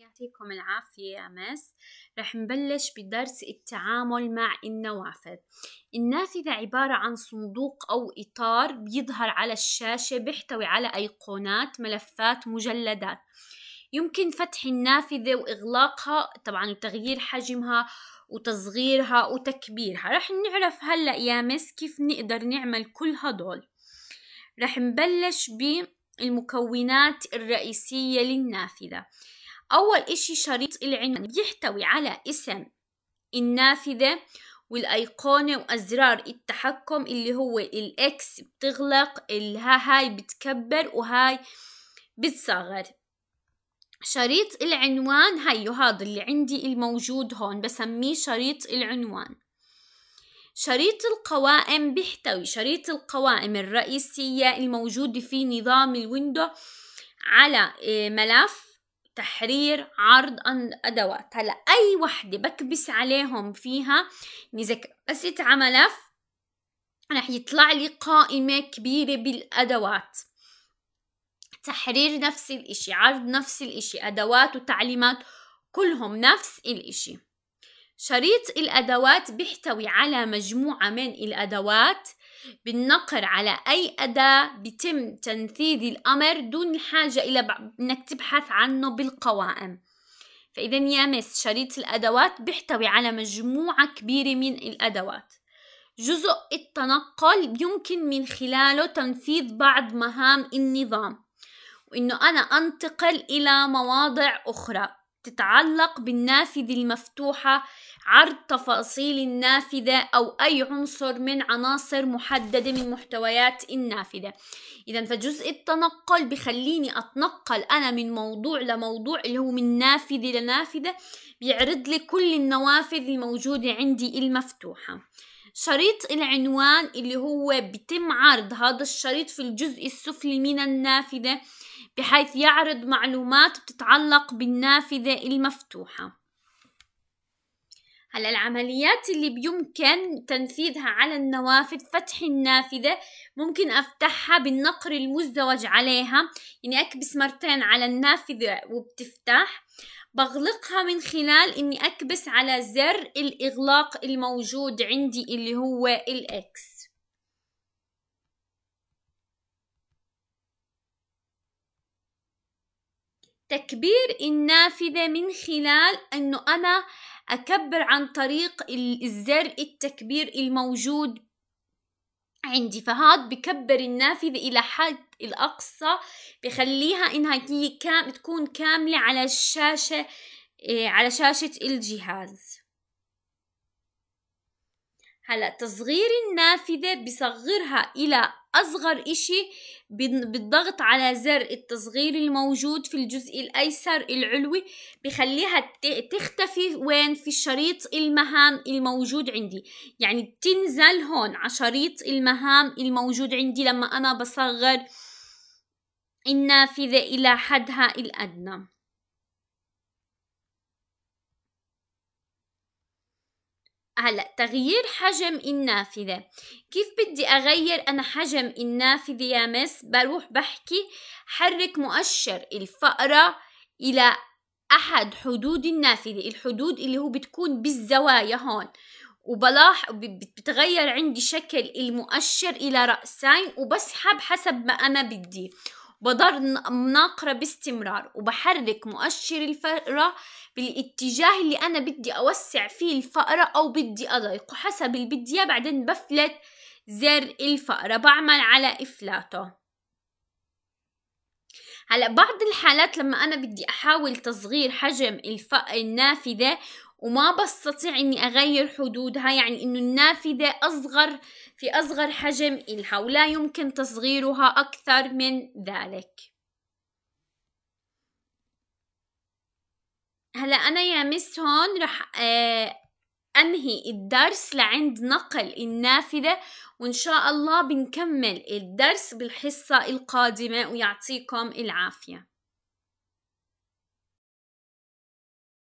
يعطيكم العافية يا مس رح نبلش بدرس التعامل مع النوافذ النافذة عبارة عن صندوق أو إطار بيظهر على الشاشة بيحتوي على أيقونات ملفات مجلدات يمكن فتح النافذة وإغلاقها طبعا وتغيير حجمها وتصغيرها وتكبيرها رح نعرف هلأ يا مس كيف نقدر نعمل كل هدول رح نبلش بالمكونات الرئيسية للنافذة أول إشي شريط العنوان بيحتوي على اسم النافذة والأيقونة وأزرار التحكم اللي هو الإكس بتغلق الها هاي بتكبر وهاي بتصغر شريط العنوان هيو هذا اللي عندي الموجود هون بسميه شريط العنوان شريط القوائم بيحتوي شريط القوائم الرئيسية الموجودة في نظام الويندو على آه، ملف تحرير عرض أدوات هلا أي وحدة بكبس عليهم فيها إذا كبست على ملف رح يطلع لي قائمة كبيرة بالأدوات تحرير نفس الإشي عرض نفس الإشي أدوات وتعليمات كلهم نفس الإشي شريط الأدوات بيحتوي على مجموعة من الأدوات بالنقر على أي أداة بيتم تنفيذ الأمر دون الحاجة إلى أنك تبحث عنه بالقوائم فإذا يامس شريط الأدوات بيحتوي على مجموعة كبيرة من الأدوات جزء التنقل يمكن من خلاله تنفيذ بعض مهام النظام وإنه أنا أنتقل إلى مواضع أخرى تتعلق بالنافذة المفتوحة عرض تفاصيل النافذة أو أي عنصر من عناصر محددة من محتويات النافذة إذا فجزء التنقل بخليني أتنقل أنا من موضوع لموضوع اللي هو من نافذة لنافذة بيعرض لي كل النوافذ الموجودة عندي المفتوحة شريط العنوان اللي هو بتم عرض هذا الشريط في الجزء السفلي من النافذة بحيث يعرض معلومات بتتعلق بالنافذة المفتوحة هلا العمليات اللي بيمكن تنفيذها على النوافذ فتح النافذة ممكن افتحها بالنقر المزدوج عليها يعني اكبس مرتين على النافذة وبتفتح بغلقها من خلال اني اكبس على زر الاغلاق الموجود عندي اللي هو الاكس تكبير النافذة من خلال أنه أنا أكبر عن طريق الزر التكبير الموجود عندي فهاد بكبر النافذة إلى حد الأقصى بخليها إنها كام تكون كاملة على الشاشة إيه، على شاشة الجهاز هلا تصغير النافذة بصغرها إلى أصغر إشي بالضغط على زر التصغير الموجود في الجزء الأيسر العلوي بخليها تختفي وين في شريط المهام الموجود عندي يعني بتنزل هون على شريط المهام الموجود عندي لما أنا بصغر النافذة إلى حدها الأدنى هلا تغيير حجم النافذة كيف بدي أغير أنا حجم النافذة يا مس بروح بحكي حرك مؤشر الفأرة إلى أحد حدود النافذة الحدود اللي هو بتكون بالزوايا هون وبلاح بتغير عندي شكل المؤشر إلى رأسين وبسحب حسب ما أنا بدي بضل ناقرة باستمرار وبحرك مؤشر الفأرة بالاتجاه اللي أنا بدي أوسع فيه الفأرة أو بدي أضيقه حسب اللي بدي بعدين بفلت زر الفأرة بعمل على إفلاته هلا بعض الحالات لما انا بدي احاول تصغير حجم الف... النافذه وما بستطيع اني اغير حدودها يعني انه النافذة اصغر في اصغر حجم الها ولا يمكن تصغيرها اكثر من ذلك هلا انا يا مس هون رح آه انهي الدرس لعند نقل النافذة وان شاء الله بنكمل الدرس بالحصة القادمة ويعطيكم العافية